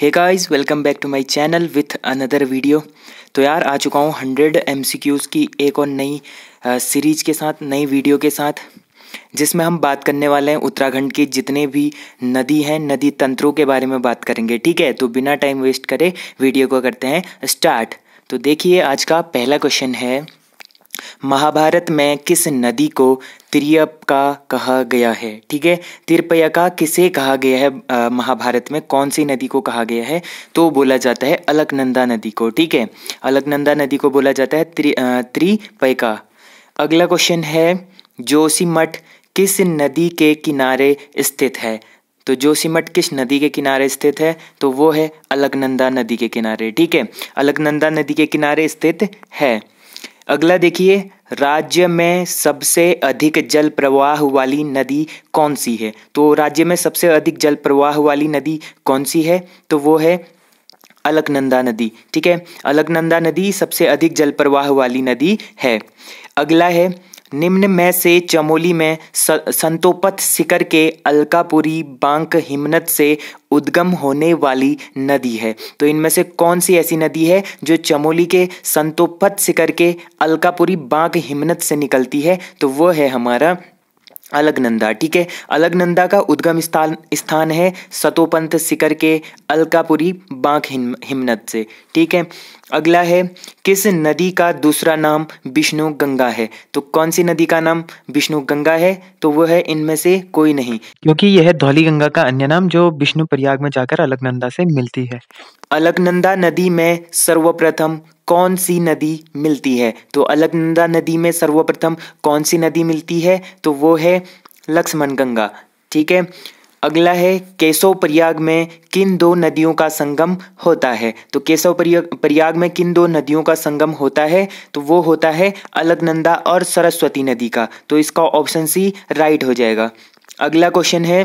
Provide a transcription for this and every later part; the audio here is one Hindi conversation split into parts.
hey guys welcome back to my channel with another video तो यार आ चुका हूँ हंड्रेड एम की एक और नई सीरीज के साथ नई वीडियो के साथ जिसमें हम बात करने वाले हैं उत्तराखंड की जितने भी नदी हैं नदी तंत्रों के बारे में बात करेंगे ठीक है तो बिना टाइम वेस्ट करे वीडियो को करते हैं स्टार्ट तो देखिए आज का पहला क्वेश्चन है महाभारत में किस नदी को त्रियपका कहा गया है ठीक है त्रिपयका किसे कहा गया है महाभारत में कौन सी नदी को कहा गया है तो बोला जाता है अलकनंदा नदी को ठीक है अलकनंदा नदी को बोला जाता है त्रि त्रिपयका अगला क्वेश्चन है जोशीमठ किस नदी के किनारे स्थित है तो जोशीमठ किस नदी के किनारे स्थित है तो वो है अलकनंदा नदी के किनारे ठीक है अलकनंदा नदी के किनारे स्थित है अगला देखिए राज्य में सबसे अधिक जल प्रवाह वाली नदी कौन सी है तो राज्य में सबसे अधिक जल प्रवाह वाली नदी कौन सी है तो वो है अलकनंदा नदी ठीक है अलकनंदा नदी सबसे अधिक जल प्रवाह वाली नदी है अगला है निम्न में से चमोली में संतोपत सिकर के अलकापुरी बांक हिमनत से उद्गम होने वाली नदी है तो इनमें से कौन सी ऐसी नदी है जो चमोली के संतोपत सिकर के अलकापुरी बांक हिमनत से निकलती है तो वो है हमारा अलगनंदा ठीक है अलगनंदा का उद्गम स्थान स्थान है सतोपंथ सिकर के अलकापुरी बांक हिम, हिमनत से ठीक है अगला है किस नदी का दूसरा नाम विष्णु गंगा है तो कौन सी नदी का नाम विष्णु गंगा है तो वह है इनमें से कोई नहीं क्योंकि यह है धौली गंगा का अन्य नाम जो विष्णु प्रयाग में जाकर अलकनंदा से मिलती है अलकनंदा नदी में सर्वप्रथम कौन सी नदी मिलती है तो अलकनंदा नदी में सर्वप्रथम कौन सी नदी मिलती है तो वो है लक्ष्मण गंगा ठीक है अगला है केशव प्रयाग में किन दो नदियों का संगम होता है तो केशव प्रयाग में किन दो नदियों का संगम होता है तो वो होता है अलकनंदा और सरस्वती नदी का तो इसका ऑप्शन सी राइट हो जाएगा अगला क्वेश्चन है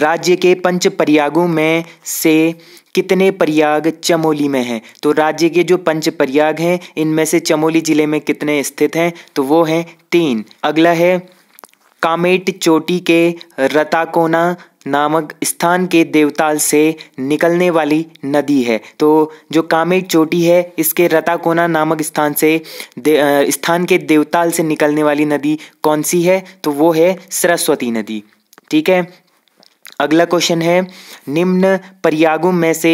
राज्य के पंच प्रयागों में से कितने प्रयाग चमोली में हैं तो राज्य के जो पंच प्रयाग हैं इनमें से चमोली जिले में कितने स्थित हैं तो वो हैं तीन अगला है कामेट चोटी के रताकोना नामक स्थान के देवताल से निकलने वाली नदी है तो जो कामेट चोटी है इसके रताकोना नामक स्थान से स्थान के देवताल से निकलने वाली नदी कौन सी है तो वो है सरस्वती नदी ठीक है अगला क्वेश्चन है निम्न प्रयागों में से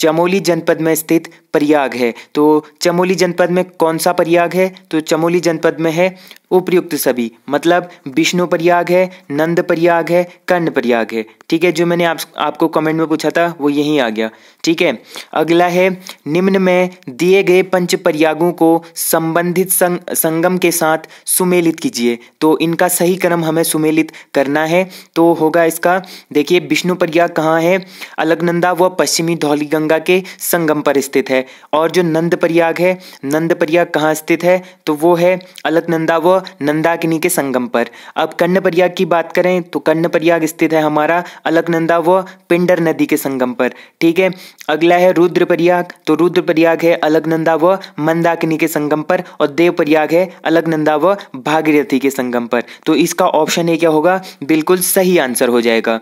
चमोली जनपद में स्थित प्रयाग है तो चमोली जनपद में कौन सा प्रयाग है तो चमोली जनपद में है उपयुक्त सभी मतलब विष्णु प्रयाग है नंद प्रयाग है कर्ण प्रयाग है ठीक है जो मैंने आप, आपको कमेंट में पूछा था वो यहीं आ गया ठीक है अगला है निम्न में दिए गए पंच प्रयागों को संबंधित संग, संगम के साथ सुमेलित कीजिए तो इनका सही क्रम हमें सुमेलित करना है तो होगा इसका देखिए विष्णु प्रयाग कहाँ है अलगनंदा व पश्चिमी धौली गंगा के संगम पर स्थित है है और जो नंद प्रयाग है नंद प्रयाग कहाँ स्थित है तो वो है अलकनंदा व नंदाकिनी के संगम पर अब कर्ण प्रयाग की बात करें तो कर्ण प्रयाग स्थित है हमारा अलकनंदा व पिंडर नदी के संगम पर ठीक है अगला है रुद्र प्रयाग तो रुद्र प्रयाग है अलकनंदा व मंदाकिनी के संगम पर और देव प्रयाग है अलकनंदा व भागीरथी के संगम पर तो इसका ऑप्शन ए क्या होगा बिल्कुल सही आंसर हो जाएगा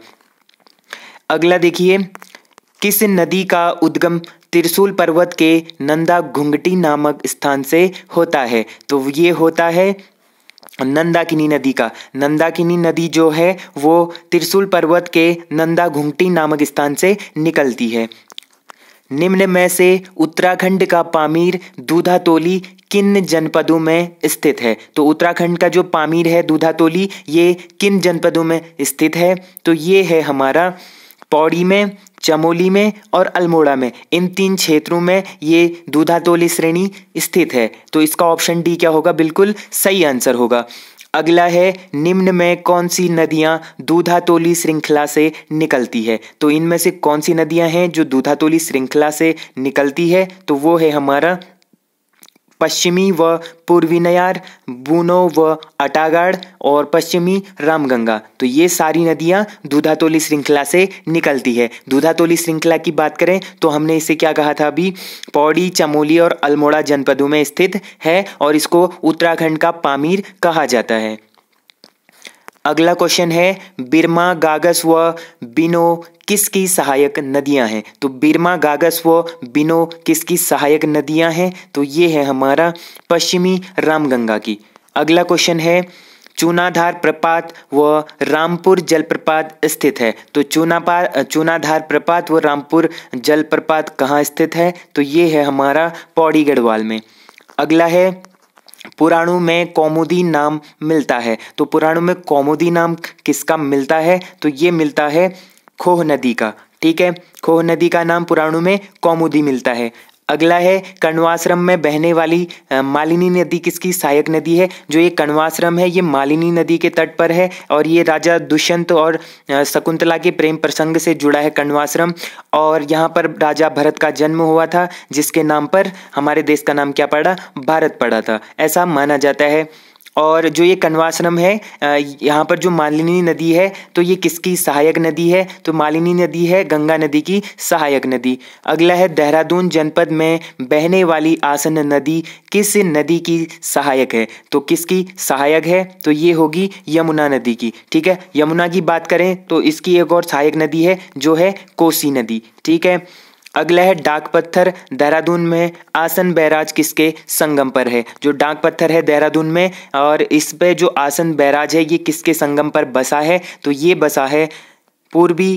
अगला देखिए किस नदी का उद्गम त्रिशूल पर्वत के नंदा घुंगटी नामक स्थान से होता है तो ये होता है नंदाकिनी नदी का नंदाकिनी नदी जो है वो त्रिशूल पर्वत के नंदा घुंगटी नामक स्थान से निकलती है निम्न में से उत्तराखंड का पामीर दूधातोली किन जनपदों में स्थित है तो उत्तराखंड का जो पामीर है दूधातोली ये किन जनपदों में स्थित है तो ये है हमारा पौड़ी में चमोली में और अल्मोड़ा में इन तीन क्षेत्रों में ये दूधातोली श्रेणी स्थित है तो इसका ऑप्शन डी क्या होगा बिल्कुल सही आंसर होगा अगला है निम्न में कौन सी नदियाँ दूधातोली श्रृंखला से निकलती है तो इनमें से कौन सी नदियाँ हैं जो दूधातोली श्रृंखला से निकलती है तो वो है हमारा पश्चिमी व पूर्वी नयार बूनो व अटागढ़ और पश्चिमी रामगंगा तो ये सारी नदियाँ दूधातोली श्रृंखला से निकलती है दूधातोली श्रृंखला की बात करें तो हमने इसे क्या कहा था अभी पौड़ी चमोली और अल्मोड़ा जनपदों में स्थित है और इसको उत्तराखंड का पामीर कहा जाता है अगला क्वेश्चन है बिरमा गागस व बिनो किसकी सहायक नदियां हैं तो बिरमा गागस व बिनो किसकी सहायक नदियां हैं तो ये है हमारा पश्चिमी रामगंगा की अगला क्वेश्चन है चूनाधार प्रपात व रामपुर जलप्रपात स्थित है तो चूनापा चूनाधार प्रपात व रामपुर जलप्रपात कहाँ स्थित है तो ये है हमारा पौड़ी गढ़वाल में अगला है पुराणों में कौमुदी नाम मिलता है तो पुराणों में कौमुदी नाम किसका मिलता है तो ये मिलता है खोह नदी का ठीक है खोह नदी का नाम पुराणों में कौमुदी मिलता है अगला है कण्वाश्रम में बहने वाली मालिनी नदी किसकी सहायक नदी है जो ये कण्वाश्रम है ये मालिनी नदी के तट पर है और ये राजा दुष्यंत और शकुंतला के प्रेम प्रसंग से जुड़ा है कण्वाश्रम और यहाँ पर राजा भरत का जन्म हुआ था जिसके नाम पर हमारे देश का नाम क्या पड़ा भारत पड़ा था ऐसा माना जाता है और जो ये कन्वासनम है यहाँ पर जो मालिनी नदी है तो ये किसकी सहायक नदी है तो मालिनी नदी है गंगा नदी की सहायक नदी अगला है देहरादून जनपद में बहने वाली आसन नदी किस नदी की सहायक है तो किसकी सहायक है तो ये होगी यमुना नदी की ठीक है यमुना की बात करें तो इसकी एक और सहायक नदी है जो है कोसी नदी ठीक है अगला है डाक पत्थर देहरादून में आसन बैराज किसके संगम पर है जो डाक पत्थर है देहरादून में और इस पे जो आसन बैराज है ये किसके संगम पर बसा है तो ये बसा है पूर्वी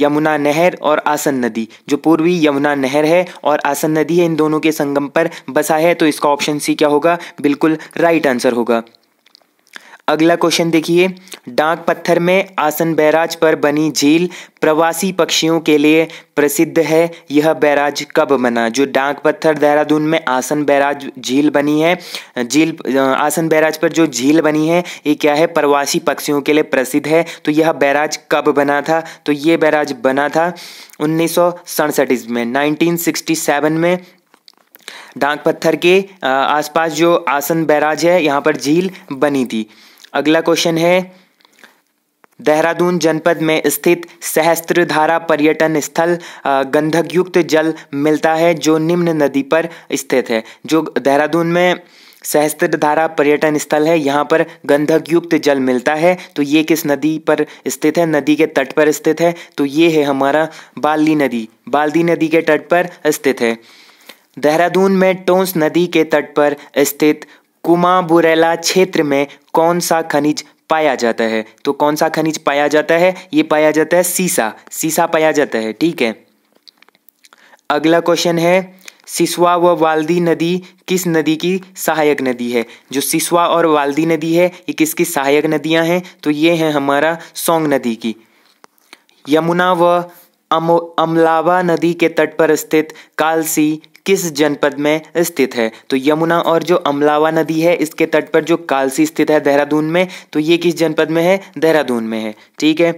यमुना नहर और आसन नदी जो पूर्वी यमुना नहर है और आसन नदी है इन दोनों के संगम पर बसा है तो इसका ऑप्शन सी क्या होगा बिल्कुल राइट आंसर होगा अगला क्वेश्चन देखिए डाक पत्थर में आसन बैराज पर बनी झील प्रवासी पक्षियों के लिए प्रसिद्ध है यह बैराज कब बना जो डाक पत्थर देहरादून में आसन बैराज झील बनी है झील आसन बैराज पर जो झील बनी है ये क्या है प्रवासी पक्षियों के लिए प्रसिद्ध है तो यह बैराज कब बना था तो ये बैराज बना था उन्नीस सौ सड़सठ में नाइनटीन में डाक पत्थर के आसपास जो आसन बैराज है यहाँ पर झील बनी थी अगला क्वेश्चन है देहरादून जनपद में स्थित सहस्त्रधारा पर्यटन स्थल गंधकयुक्त जल मिलता है जो निम्न नदी पर स्थित है जो देहरादून में सहस्त्रधारा पर्यटन स्थल है यहाँ पर गंधकयुक्त जल मिलता है तो ये किस नदी पर स्थित है नदी के तट पर स्थित है तो ये है हमारा बाली नदी बाल्दी नदी के तट पर स्थित है देहरादून में टोंस नदी के तट पर स्थित बुरैला क्षेत्र में कौन सा खनिज पाया जाता है तो कौन सा खनिज पाया जाता है ये पाया जाता है सीसा सीसा पाया जाता है ठीक है अगला क्वेश्चन है सिसवा व वाल्दी नदी किस नदी की सहायक नदी है जो सिसवा और वाल्दी नदी है ये किसकी सहायक नदियां हैं तो ये हैं हमारा सोंग नदी की यमुना व अमो अमलावा नदी के तट पर स्थित कालसी किस जनपद में स्थित है तो यमुना और जो अमलावा नदी है इसके तट पर जो कालसी स्थित है देहरादून में तो ये किस जनपद में है देहरादून में है ठीक है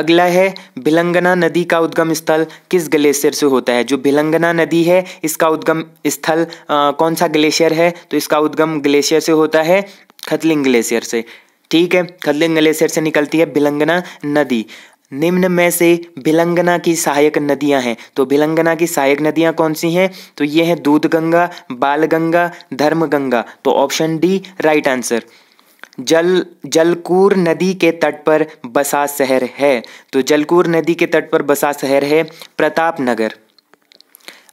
अगला है भिलंगना नदी का उद्गम स्थल किस ग्लेशियर से होता है जो भिलंगना नदी है इसका उद्गम स्थल कौन सा ग्लेशियर है तो इसका उद्गम ग्लेशियर से होता है खतलिंग ग्लेशियर से ठीक है खतलिंग ग्लेशियर से निकलती है भिलंगना नदी निम्न में से भिलंगना की सहायक नदियां हैं तो भिलंगना की सहायक नदियां कौन सी हैं तो ये हैं दूध गंगा बाल गंगा धर्म गंगा तो ऑप्शन डी राइट आंसर जल जलकूर नदी के तट पर बसा शहर है तो जलकूर नदी के तट पर बसा शहर है प्रताप नगर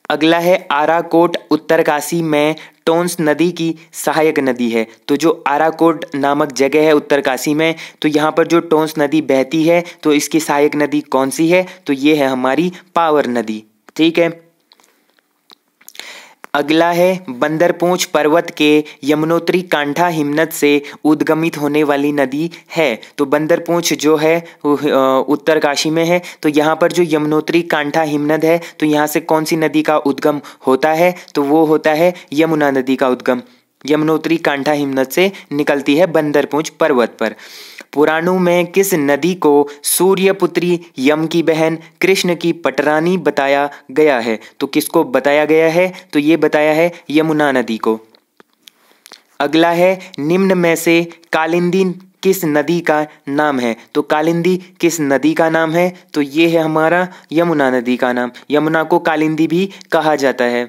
अगला है आराकोट उत्तरकाशी में टोंस नदी की सहायक नदी है तो जो आराकोट नामक जगह है उत्तरकाशी में तो यहाँ पर जो टोंस नदी बहती है तो इसकी सहायक नदी कौन सी है तो ये है हमारी पावर नदी ठीक है अगला है बंदरपूँछ पर्वत के यमुनोत्री कांठा हिमनद से उद्गमित होने वाली नदी है तो बंदरपूंछ जो है उत्तरकाशी में है तो यहाँ पर जो यमुनोत्री कांठा हिमनद है तो यहाँ से कौन सी नदी का उद्गम होता है तो वो होता है यमुना नदी का उद्गम यमुनोत्री कांठा हिमनद से निकलती है बंदरपूंछ पर्वत पर पुराणों में किस नदी को सूर्यपुत्री यम की बहन कृष्ण की पटरानी बताया गया है तो किसको बताया गया है तो ये बताया है यमुना नदी को अगला है निम्न में से कालिंदी किस नदी का नाम है तो कालिंदी किस नदी का नाम है तो ये है हमारा यमुना नदी का नाम यमुना को कालिंदी भी कहा जाता है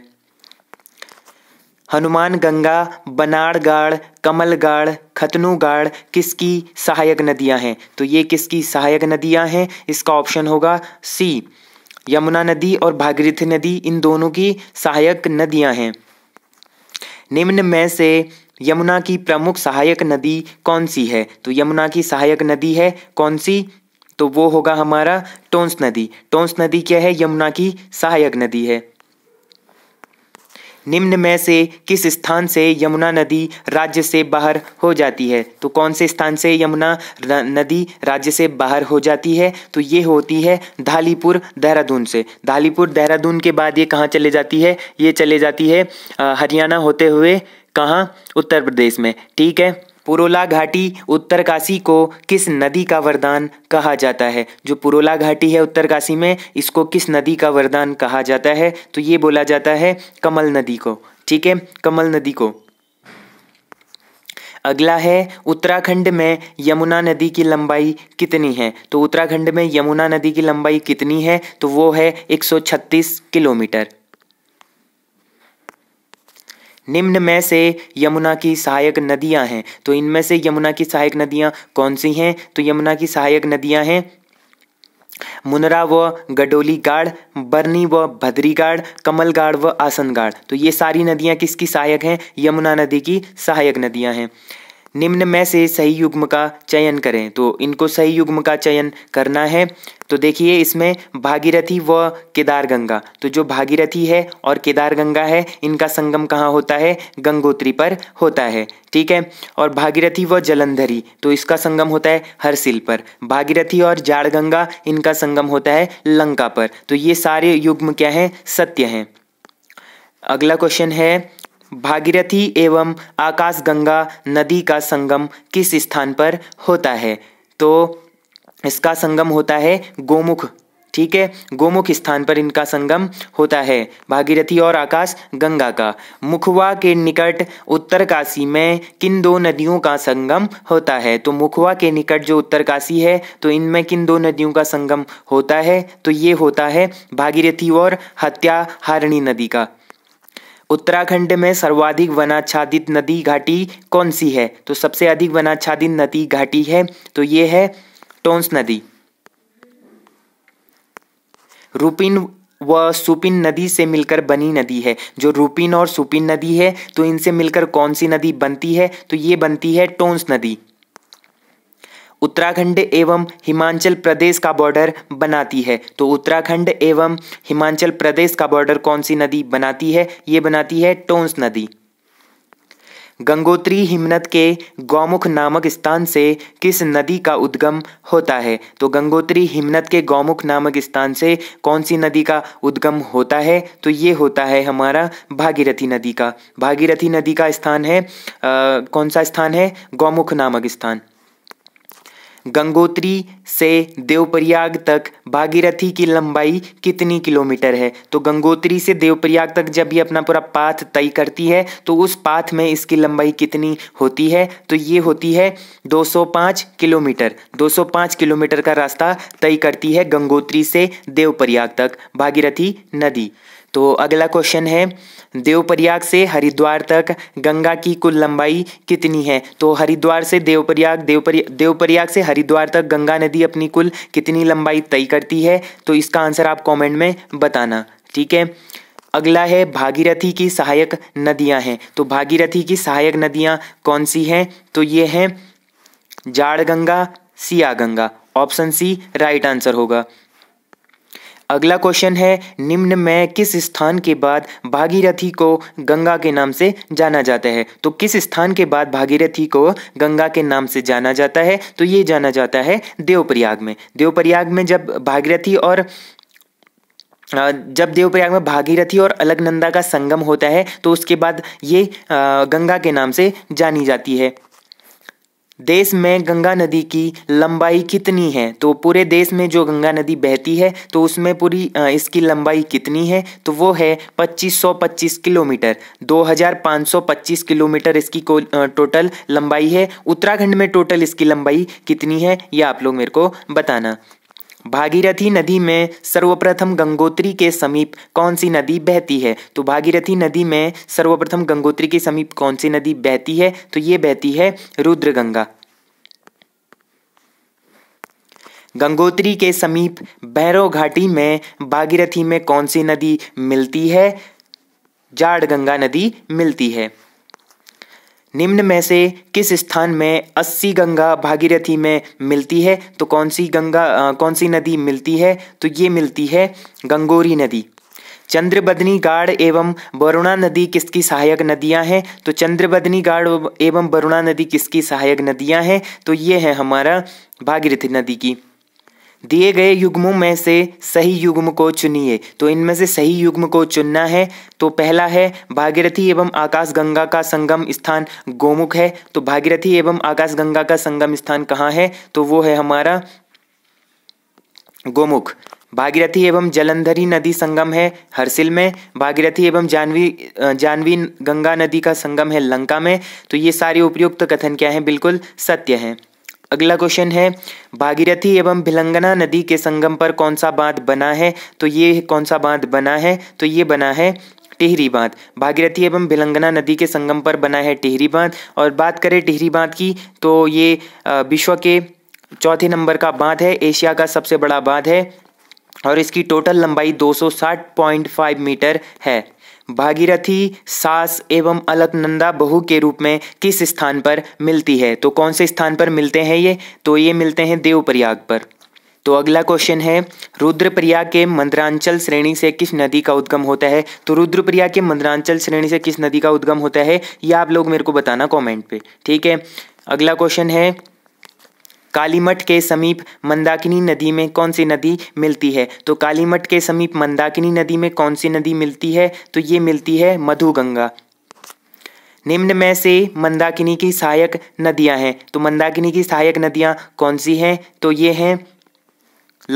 हनुमान गंगा बनाड़गाड़ कमलगाड़ खतनूगाड़ किसकी सहायक नदियां हैं तो ये किसकी सहायक नदियां हैं इसका ऑप्शन होगा सी यमुना नदी और भागीरथी नदी इन दोनों की सहायक नदियां हैं निम्न में से यमुना की प्रमुख सहायक नदी कौन सी है तो यमुना की सहायक नदी है कौन सी तो वो होगा हमारा टोंस नदी टोंस नदी क्या है यमुना की सहायक नदी है निम्न में से किस स्थान से यमुना नदी राज्य से बाहर हो जाती है तो कौन से स्थान से यमुना नदी राज्य से बाहर हो जाती है तो ये होती है धालीपुर देहरादून से धालीपुर देहरादून के बाद ये कहाँ चले जाती है ये चले जाती है हरियाणा होते हुए कहाँ उत्तर प्रदेश में ठीक है पुरोला घाटी उत्तरकाशी को किस नदी का वरदान कहा जाता है जो पुरोला घाटी है उत्तरकाशी में इसको किस नदी का वरदान कहा जाता है तो ये बोला जाता है कमल नदी को ठीक है कमल नदी को अगला है उत्तराखंड में यमुना नदी की लंबाई कितनी है तो उत्तराखंड में यमुना नदी की लंबाई कितनी है तो वो है 136 किलोमीटर निम्न में से यमुना की सहायक नदियां हैं तो इनमें से यमुना की सहायक नदियां कौन सी हैं तो यमुना की सहायक नदियां हैं मुनरा व गडोली गाढ़ बरनी व भद्री गाढ़ कमल गाढ़ व आसन गाढ़ तो ये सारी नदियाँ किसकी सहायक हैं यमुना नदी की सहायक नदियाँ हैं निम्न में से सही युग्म का चयन करें तो इनको सही युग्म का चयन करना है तो देखिए इसमें भागीरथी व केदार गंगा तो जो भागीरथी है और केदार गंगा है इनका संगम कहाँ होता है गंगोत्री पर होता है ठीक है और भागीरथी व जलंधरी तो इसका संगम होता है हरसिल पर भागीरथी और जाड़ गंगा इनका संगम होता है लंका पर तो ये सारे युग्म क्या हैं सत्य हैं अगला क्वेश्चन है भागीरथी एवं आकाशगंगा नदी का संगम किस स्थान पर होता है तो इसका संगम होता है गोमुख ठीक है गोमुख स्थान पर इनका संगम होता है भागीरथी और आकाश गंगा का मुखवा के निकट उत्तरकाशी में किन दो नदियों का संगम होता है तो मुखवा के निकट जो उत्तरकाशी है तो इनमें किन दो नदियों का संगम होता है तो ये होता है भागीरथी और हत्या हारणी नदी का उत्तराखंड में सर्वाधिक वनाच्छादित नदी घाटी कौन सी है तो सबसे अधिक वनाच्छादित नदी घाटी है तो ये है टोंस नदी रूपिन व सुपिन नदी से मिलकर बनी नदी है जो रूपिन और सुपिन नदी है तो इनसे मिलकर कौन सी नदी बनती है तो ये बनती है टोंस नदी उत्तराखंड एवं हिमाचल प्रदेश का बॉर्डर बनाती है तो उत्तराखंड एवं हिमाचल प्रदेश का बॉर्डर कौन सी नदी बनाती है ये बनाती है टोंस नदी गंगोत्री हिमनद के गौमुख नामक स्थान से किस नदी का उद्गम होता है तो गंगोत्री हिमनद के गौमुख नामक स्थान से कौन सी नदी का उद्गम होता है तो ये होता है हमारा भागीरथी नदी का भागीरथी नदी का स्थान है आ, कौन सा स्थान है गौमुख नामक स्थान गंगोत्री से देवप्रयाग तक भागीरथी की लंबाई कितनी किलोमीटर है तो गंगोत्री से देवप्रयाग तक जब ये अपना पूरा पाथ तय करती है तो उस पाथ में इसकी लंबाई कितनी होती है तो ये होती है 205 किलोमीटर 205 किलोमीटर का रास्ता तय करती है गंगोत्री से देवप्रयाग तक भागीरथी नदी तो अगला क्वेश्चन है देवप्रयाग से हरिद्वार तक गंगा की कुल लंबाई कितनी है तो हरिद्वार से देवप्रयाग देवप्रया देवप्रयाग से हरिद्वार तक गंगा नदी अपनी कुल कितनी लंबाई तय करती है तो इसका आंसर आप कमेंट में बताना ठीक है अगला है भागीरथी की सहायक नदियां हैं तो भागीरथी की सहायक नदियां कौन सी हैं तो ये हैं जाड़ गंगा सिया Ganga option C right answer होगा अगला क्वेश्चन है निम्न में किस स्थान के बाद भागीरथी को गंगा के नाम से जाना जाता है तो किस स्थान के बाद भागीरथी को गंगा के नाम से जाना जाता है तो ये जाना जाता है देवप्रयाग में देवप्रयाग में जब भागीरथी और जब देवप्रयाग में भागीरथी और अलगनंदा का संगम होता है तो उसके बाद ये गंगा के नाम से जानी जाती है देश में गंगा नदी की लंबाई कितनी है तो पूरे देश में जो गंगा नदी बहती है तो उसमें पूरी इसकी लंबाई कितनी है तो वो है 2525 किलोमीटर 2525 किलोमीटर इसकी को टोटल लंबाई है उत्तराखंड में टोटल इसकी लंबाई कितनी है यह आप लोग मेरे को बताना भागीरथी नदी में सर्वप्रथम गंगोत्री के समीप कौन सी नदी बहती है तो भागीरथी नदी में सर्वप्रथम गंगोत्री के समीप कौन सी नदी बहती है तो ये बहती है रुद्रगंगा गंगोत्री के समीप भैरव घाटी में भागीरथी में कौन सी नदी मिलती है जाड़ गंगा नदी मिलती है निम्न में से किस स्थान में अस्सी गंगा भागीरथी में मिलती है तो कौन सी गंगा आ, कौन सी नदी मिलती है तो ये मिलती है गंगोरी नदी चंद्रबदनी गाढ़ एवं वरुणा नदी किसकी सहायक नदियां हैं तो चंद्रबदनी गाढ़ एवं वरुणा नदी किसकी सहायक नदियां हैं तो ये है हमारा भागीरथी नदी की दिए गए युग्मों में से सही युग्म को चुनिए तो इनमें से सही युग्म को चुनना है तो पहला है भागीरथी एवं आकाशगंगा का संगम स्थान गोमुख है तो भागीरथी एवं आकाशगंगा का संगम स्थान कहाँ है तो वो है हमारा गोमुख भागीरथी एवं जलंधरी नदी संगम है हरसिल में भागीरथी एवं जानवी जानवी गंगा नदी का संगम है लंका में तो ये सारे उपयुक्त कथन क्या है बिल्कुल सत्य है अगला क्वेश्चन है भागीरथी एवं भिलंगना नदी के संगम पर कौन सा बांध बना है तो ये कौन सा बांध बना है तो ये बना है टिहरी बांध भागीरथी एवं भिलंगना नदी के संगम पर बना है टिहरी बांध और बात करें टिहरी बांध की तो ये विश्व के चौथे नंबर का बांध है एशिया का सबसे बड़ा बांध है और इसकी टोटल लंबाई 260.5 मीटर है भागीरथी सास एवं अलकनंदा बहू के रूप में किस स्थान पर मिलती है तो कौन से स्थान पर मिलते हैं ये तो ये मिलते हैं देवप्रयाग पर तो अगला क्वेश्चन है रुद्रप्रिया के मंद्रांचल श्रेणी से किस नदी का उद्गम होता है तो रुद्रप्रिया के मंद्रांचल श्रेणी से किस नदी का उद्गम होता है ये आप लोग मेरे को बताना कमेंट पे ठीक है अगला क्वेश्चन है कालीमठ के समीप मंदाकिनी नदी में कौन सी नदी मिलती है तो कालीमठ के समीप मंदाकिनी नदी में कौन सी नदी मिलती है तो ये मिलती है मधुगंगा निम्न में से मंदाकिनी की सहायक नदियां हैं तो मंदाकिनी की सहायक नदियां कौन सी हैं तो ये हैं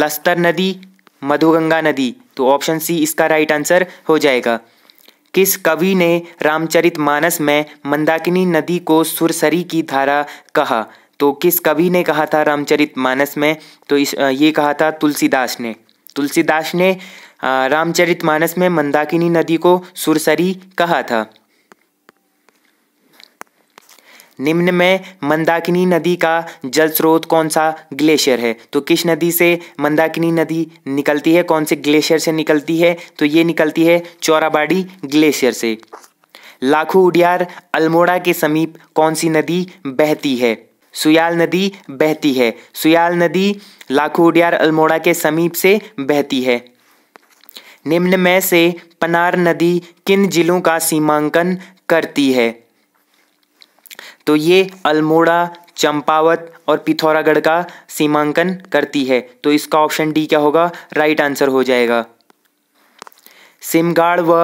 लस्तर नदी मधुगंगा नदी तो ऑप्शन सी इसका राइट आंसर हो जाएगा किस कवि ने रामचरित मानस में मंदाकिनी नदी को सुरसरी की धारा कहा तो किस कवि ने कहा था रामचरित मानस में तो इस ये कहा था तुलसीदास ने तुलसीदास ने रामचरित मानस में मंदाकिनी नदी को सुरसरी कहा था निम्न में मंदाकिनी नदी का जल स्रोत कौन सा ग्लेशियर है तो किस नदी से मंदाकिनी नदी निकलती है कौन से ग्लेशियर से निकलती है तो ये निकलती है चौराबाड़ी ग्लेशियर से लाखू उडियार अल्मोड़ा के समीप कौन सी नदी बहती है सुयाल नदी बहती है सुयाल नदी लाखोडियार अल्मोड़ा के समीप से बहती है निम्न में से पनार नदी किन जिलों का सीमांकन करती है तो ये अल्मोड़ा चंपावत और पिथौरागढ़ का सीमांकन करती है तो इसका ऑप्शन डी क्या होगा राइट आंसर हो जाएगा सिमगाड़ व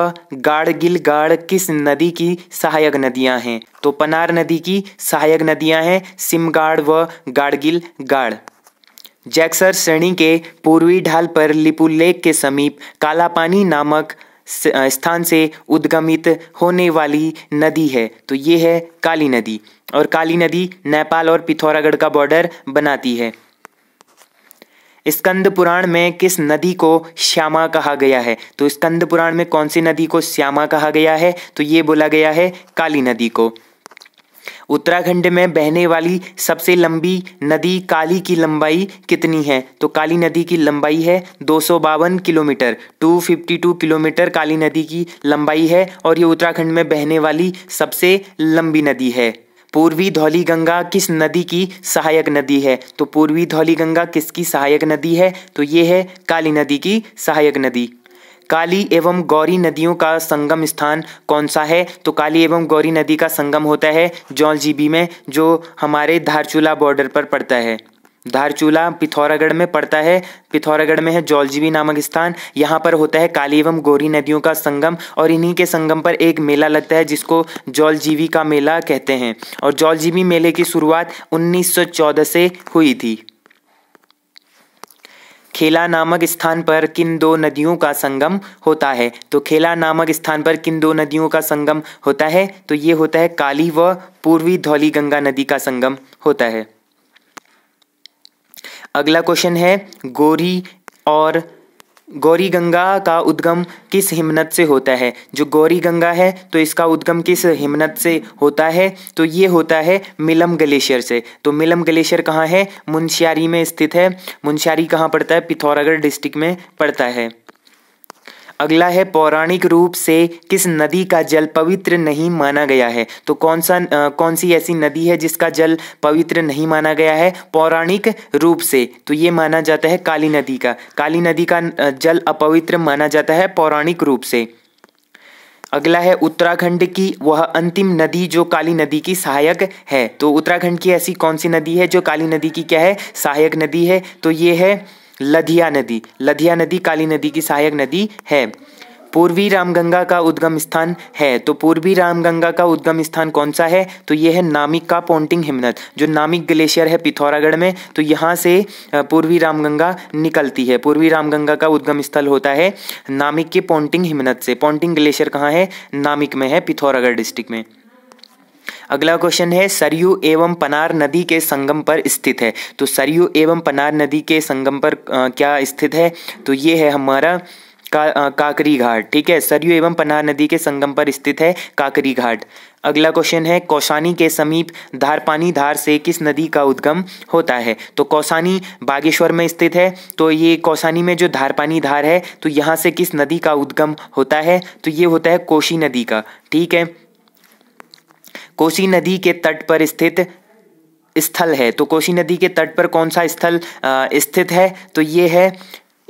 गाड़गिल गाड़ किस नदी की सहायक नदियां हैं तो पनार नदी की सहायक नदियां हैं सिमगाड़ व गाड़गिल गाड़ जैक्सर श्रेणी के पूर्वी ढाल पर लिपू लेक के समीप कालापानी नामक स्थान से उद्गमित होने वाली नदी है तो ये है काली नदी और काली नदी नेपाल और पिथौरागढ़ का बॉर्डर बनाती है स्कंद पुराण में किस नदी को श्यामा कहा गया है तो स्कंद पुराण में कौन सी नदी को श्यामा कहा गया है तो ये बोला गया है काली नदी को उत्तराखंड में बहने वाली सबसे लंबी नदी काली की लंबाई कितनी है तो काली नदी की लंबाई है दो किलोमीटर 252 किलोमीटर काली नदी की लंबाई है और ये उत्तराखंड में बहने वाली सबसे लंबी नदी है पूर्वी धौली गंगा किस नदी की सहायक नदी है तो पूर्वी धौली गंगा किसकी सहायक नदी है तो ये है काली नदी की सहायक नदी काली एवं गौरी नदियों का संगम स्थान कौन सा है तो काली एवं गौरी नदी का संगम होता है जौलजीबी में जो हमारे धारचूला बॉर्डर पर पड़ता है धारचूला पिथौरागढ़ में पड़ता है पिथौरागढ़ में है जौलजीवी नामक स्थान यहाँ पर होता है काली एवं गोरी नदियों का संगम और इन्हीं के संगम पर एक मेला लगता है जिसको जौलजीवी का मेला कहते हैं और जौलजीवी मेले की शुरुआत 1914 से हुई थी खेला नामक स्थान पर किन दो नदियों का संगम होता है तो खेला नामक स्थान पर किन दो नदियों का संगम होता है तो ये होता है काली व पूर्वी धौली गंगा नदी का संगम होता है अगला क्वेश्चन है गौरी और गौरी गंगा का उद्गम किस हिमनद से होता है जो गौरी गंगा है तो इसका उद्गम किस हिमनद से होता है तो ये होता है मिलम ग्लेशियर से तो मिलम ग्लेशियर कहाँ है मुंशियारी में स्थित है मुंशियारी कहाँ पड़ता है पिथौरागढ़ डिस्ट्रिक्ट में पड़ता है अगला है पौराणिक रूप से किस नदी का जल पवित्र नहीं माना गया है तो कौन सा आ, कौन सी ऐसी नदी है जिसका जल पवित्र नहीं माना गया है पौराणिक रूप से तो ये माना जाता है काली नदी का काली नदी का जल अपवित्र माना जाता है पौराणिक रूप से अगला है उत्तराखंड की वह अंतिम नदी जो काली नदी की सहायक है तो उत्तराखंड की ऐसी कौन सी नदी है जो काली नदी की क्या है सहायक नदी है तो ये है लधिया नदी लधिया नदी काली नदी की सहायक नदी है पूर्वी रामगंगा का उद्गम स्थान है तो पूर्वी रामगंगा का उद्गम स्थान कौन सा है तो ये है नामिक का पोंटिंग हिमनद जो नामिक ग्लेशियर है पिथौरागढ़ में तो यहाँ से पूर्वी रामगंगा निकलती है पूर्वी रामगंगा का उद्गम स्थल होता है नामिक के पोंटिंग हिमनद से पोंटिंग ग्लेशियर कहाँ है नामिक में है पिथौरागढ़ डिस्ट्रिक्ट में अगला क्वेश्चन है सरयू एवं पनार नदी के संगम पर स्थित है तो सरयू एवं पनार नदी के संगम पर आ, क्या स्थित है तो ये है हमारा का आ, काकरी घाट ठीक है सरयू एवं पनार नदी के संगम पर स्थित है काकरी घाट अगला क्वेश्चन है कौसानी के समीप धारपानी धार से किस नदी का उद्गम होता है तो कौसानी बागेश्वर में स्थित है तो ये कौसानी में जो धारपानी धार है तो यहाँ से किस नदी का उद्गम होता है तो ये होता है कोशी नदी का ठीक है कोसी नदी के तट पर स्थित स्थल है तो कोसी नदी के तट पर कौन सा स्थल स्थित है तो ये है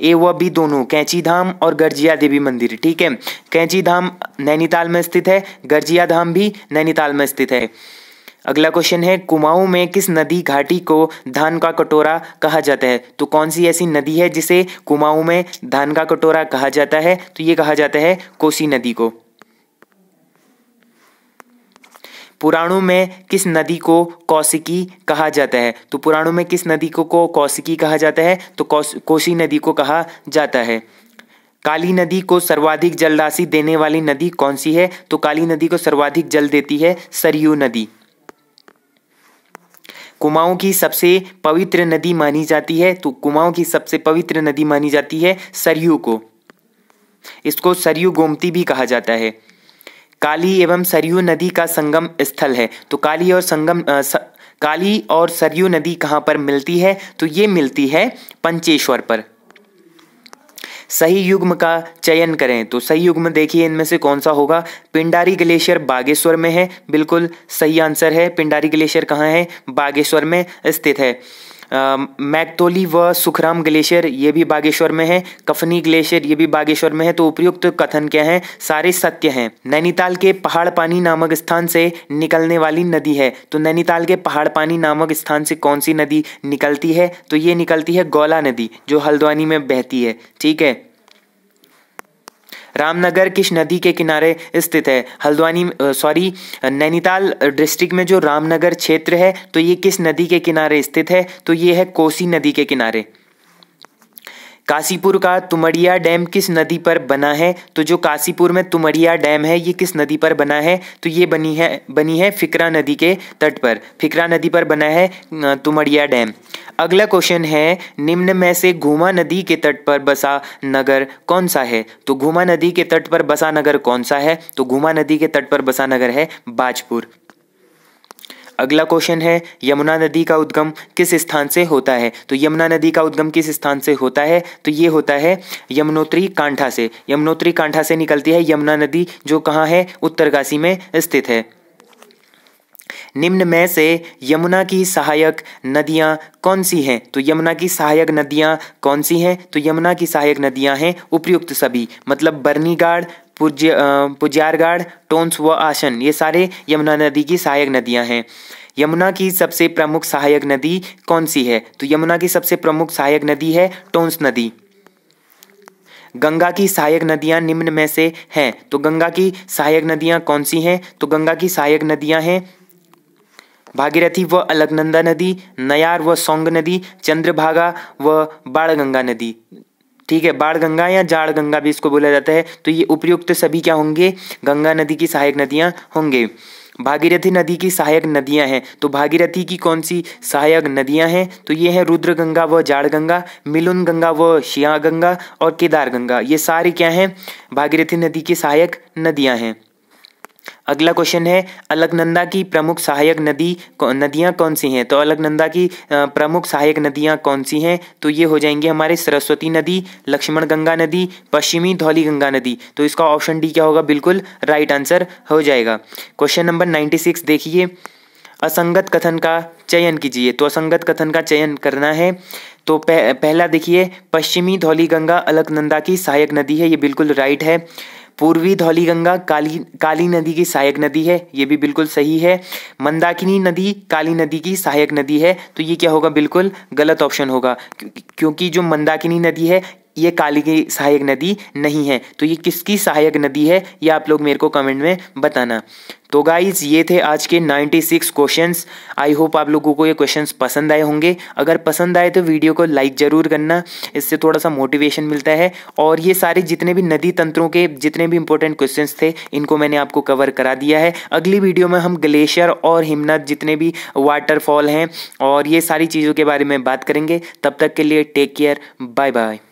ए व बी दोनों कैंची धाम और गर्जिया देवी मंदिर ठीक है कैंची धाम नैनीताल में स्थित है गर्जिया धाम भी नैनीताल में स्थित है अगला क्वेश्चन है कुमाऊं में किस नदी घाटी को धान का कटोरा कहा जाता है तो कौन सी ऐसी नदी है जिसे कुमाऊं में धान का कटोरा कहा जाता है तो ये कहा जाता है कोसी नदी को पुराणों में किस नदी को कौशिकी कहा जाता है तो पुराणों में किस नदी को कौशिकी कहा जाता है तो कोशी नदी को कहा जाता है काली नदी को सर्वाधिक जल राशि देने वाली नदी कौन सी है तो काली नदी को सर्वाधिक जल देती है सरयू नदी कुमाऊं की सबसे पवित्र नदी मानी जाती है तो कुमाऊं की सबसे पवित्र नदी मानी जाती है सरयू को इसको सरयू गोमती भी कहा जाता है काली एवं सरयू नदी का संगम स्थल है तो काली और संगम आ, स, काली और सरयू नदी कहाँ पर मिलती है तो ये मिलती है पंचेश्वर पर सही युग्म का चयन करें तो सही युग्म देखिए इनमें से कौन सा होगा पिंडारी ग्लेशियर बागेश्वर में है बिल्कुल सही आंसर है पिंडारी ग्लेशियर कहाँ है बागेश्वर में स्थित है मैकतोली व सुखराम ग्लेशियर ये भी बागेश्वर में है कफनी ग्लेशियर ये भी बागेश्वर में है तो उपयुक्त कथन क्या है सारे सत्य हैं नैनीताल के पहाड़ पानी नामक स्थान से निकलने वाली नदी है तो नैनीताल के पहाड़ पानी नामक स्थान से कौन सी नदी निकलती है तो ये निकलती है गौला नदी जो हल्द्वानी में बहती है ठीक है रामनगर किस नदी के किनारे स्थित है हल्द्वानी सॉरी नैनीताल डिस्ट्रिक्ट में जो रामनगर क्षेत्र है तो ये किस नदी के किनारे स्थित है तो ये है कोसी नदी के किनारे काशीपुर का तुमड़िया डैम किस नदी पर बना है तो जो काशीपुर में तुमड़िया डैम है ये किस नदी पर बना है तो ये बनी है बनी है फिकरा नदी के तट पर फिकरा नदी पर बना है तुमड़िया डैम अगला क्वेश्चन है निम्न में से घूमा नदी के तट पर बसा नगर कौन सा है तो घूमा नदी के तट पर बसा नगर कौन सा है तो घूमा नदी के तट पर बसा नगर है बाजपुर अगला क्वेश्चन है यमुना नदी का उद्गम किस स्थान से होता है तो यमुना नदी का उद्गम किस स्थान से होता है तो ये होता है यमुनोत्री कांठा से यमुनोत्री कांठा से निकलती है यमुना नदी जो कहाँ है उत्तरकाशी में स्थित है निम्न में से यमुना की सहायक नदियाँ कौन सी हैं तो यमुना की सहायक नदियाँ कौन सी हैं तो यमुना की सहायक नदियाँ हैं उपयुक्त सभी मतलब बर्नीगाड़ पुज पुजारगढ़ टोंस व आसन ये सारे यमुना नदी की सहायक नदियाँ हैं यमुना की सबसे प्रमुख सहायक नदी कौन सी है तो यमुना की सबसे प्रमुख सहायक नदी है टोंस नदी गंगा की सहायक नदियाँ निम्न में से हैं तो गंगा की सहायक नदियाँ कौन सी हैं तो गंगा की सहायक नदियाँ हैं भागीरथी व अलगनंदा नदी नयार व सौंग नदी चंद्रभागा व बाणगंगा नदी ठीक है बाढ़ गंगा या जाड़ गंगा भी इसको बोला जाता है तो ये उपयुक्त सभी क्या होंगे गंगा नदी की सहायक नदियाँ होंगे भागीरथी नदी की सहायक नदियां हैं तो भागीरथी की कौन सी सहायक नदियां हैं तो ये हैं रुद्र गंगा व जाड़ गंगा मिलुन गंगा व शिया गंगा और केदार गंगा ये सारी क्या हैं भागीरथी नदी की सहायक नदियां हैं अगला क्वेश्चन है अलगनंदा की प्रमुख सहायक नदी नदियाँ कौन सी हैं तो अलगनंदा की प्रमुख सहायक नदियाँ कौन सी हैं तो ये हो जाएंगे हमारे सरस्वती नदी लक्ष्मण गंगा नदी पश्चिमी धौली गंगा नदी तो इसका ऑप्शन डी क्या होगा बिल्कुल राइट आंसर हो जाएगा क्वेश्चन नंबर नाइन्टी सिक्स देखिए असंगत कथन का चयन कीजिए तो असंगत कथन का चयन करना है तो पह, पहला देखिए पश्चिमी धौली गंगा अलकनंदा की सहायक नदी है ये बिल्कुल राइट है पूर्वी धौली गंगा काली काली नदी की सहायक नदी है ये भी बिल्कुल सही है मंदाकिनी नदी काली नदी की सहायक नदी है तो ये क्या होगा बिल्कुल गलत ऑप्शन होगा क्योंकि जो मंदाकिनी नदी है ये काली की सहायक नदी नहीं है तो ये किसकी सहायक नदी है ये आप लोग मेरे को कमेंट में बताना तो गाइज ये थे आज के 96 क्वेश्चंस आई होप आप लोगों को ये क्वेश्चंस पसंद आए होंगे अगर पसंद आए तो वीडियो को लाइक ज़रूर करना इससे थोड़ा सा मोटिवेशन मिलता है और ये सारे जितने भी नदी तंत्रों के जितने भी इंपॉर्टेंट क्वेश्चंस थे इनको मैंने आपको कवर करा दिया है अगली वीडियो में हम ग्लेशियर और हिमनद जितने भी वाटरफॉल हैं और ये सारी चीज़ों के बारे में बात करेंगे तब तक के लिए टेक केयर बाय बाय